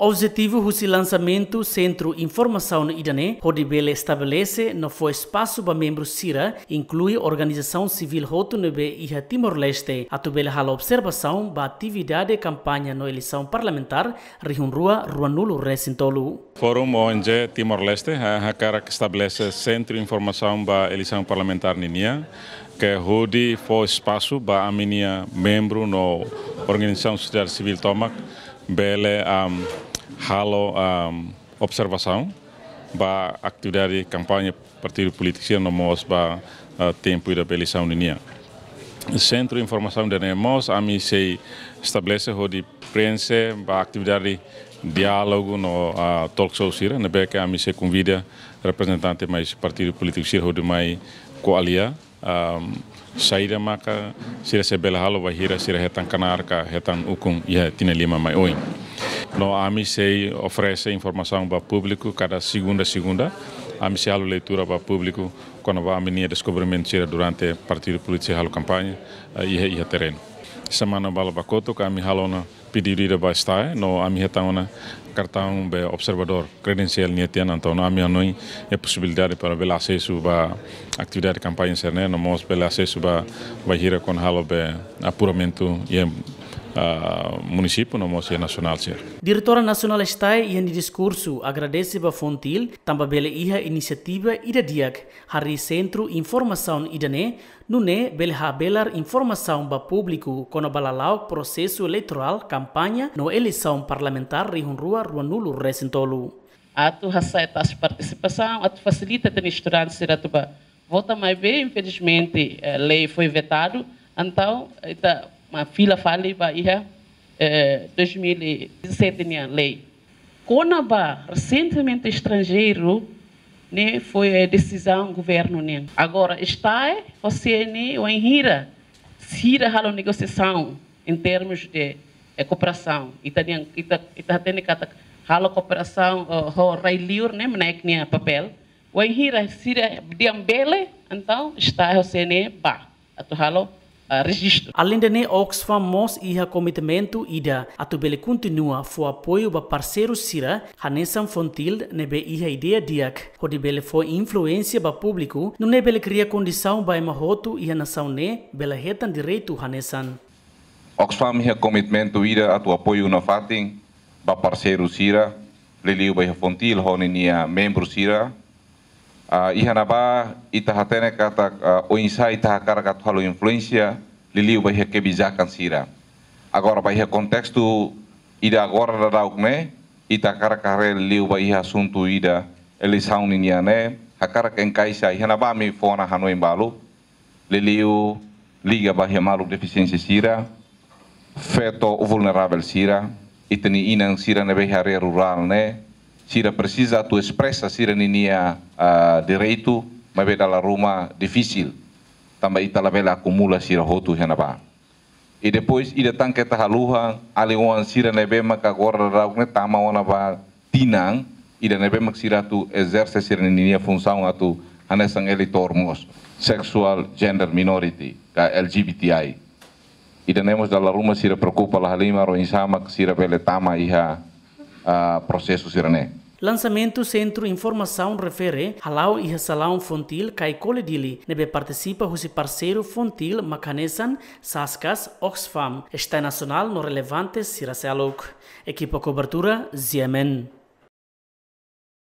Objetivo do lançamento Centro Informação Idané, Rodibele estabelece no foi espaço para membros CIRA, inclui organização civil Nebe e Timor-Leste. Atubele hala observação da atividade de campanha na eleição parlamentar, Rua Ruanulo Recintolo. Fórum ONG Timor-Leste, é a cara que estabelece Centro Informação para eleição parlamentar Ninia, que Rodi foi espaço para a minha membro no organização sociedade civil Tomac, Bele, um, halo um, observação ba atividade campanha partido político no mos ba uh, tempo da eleição unia centro de informação de NEMOS a mi se estabelece ho di prensa ba atividade diálogo no uh, talk show sira na beca a mi se convida representante mais partido político sira ho di mai koalia um, saída maka sira se bela halo ba hira sira hetan kanarka hetan ukung ya tina lima mai oin No, a oferece informação para o público cada segunda segunda. A MCI leitura para o público quando a minha descobrimento durante o partido político há campanha eh, e, o terreno. Semana bala bacoto que a minha halona pedido de estar eh, no a minha taona cartão de observador credencial nie então a minha não é possibilidade para bela acesso à atividade campanha ser né no mos bela acesso ba hira com halo be apuramento e uh, município, na Mocia Nacional. Senhor. Diretora Nacional está em discurso agradece a Fontil, também a iniciativa IDADIAC, Harry Centro Informação IDANE, né belha belar informação ba público o balalau processo eleitoral campanha no eleição parlamentar rihunrua ruanulu resintolu. Ato aceita as participação, tu facilita a misturante seratuba. Vota mais bem, infelizmente, a eh, lei foi vetada, então, está eh, uma fila fali ba iha eh, 2017 a lei. Conaba recentemente estrangeiro né foi a decisão do governo né. Agora está você né o enhira se a negociação em termos de eh, cooperação italiano ita ita tendo kata halo cooperação eh, o railiur né menaik nia papel o enhira se diambele então está você né ba atau halo registro. Além de Oxfam mos iha comitimento ida bele continua fo apoio ba parceiro sira Hanesam Fontil nebe iha ideia diak bele fo influência ba público no nebele cria condição ba emahoto iha nação ne bela retan direito Hanesan. Oxfam iha comitimento ida atu apoio na fatin ba parceiro sira leliu ba iha Fontil honinia membro sira Uh, ah, ihanaba itahatene kata uh, ah, oinsa hakara kata halu influencia liliu bahia kebijakan sira. Agora bahia tu ida agora da ita itakara kare liliu bahia suntu ida eleição niniane hakara kenkaisa ihanaba mi fona hano embalo liliu liga bahia malu defisiensi sira feto vulnerable sira iteni inang sira ne bahia rural ne Cira persisa tu espresa cira ninia uh, itu mas beda la difisil tambah ita la bela sira hotu hena janabá. i e depois ida ke tahaluha aliwan maka nebema rauk ne tama ba tinang ida mak sira tu exerce sira ninia função atu hanesang elitor mos sexual gender minority ka LGBTI. Ida nemos dalla rumah cira preocupa la halima ro insama sira bele tama iha a processo sirene. Lançamento Centro Informação refere halau e salão fontil kai koledili nebe participa husi parceiro fontil makanesan saskas oxfam está nacional no relevante siraselok equipa cobertura ziemen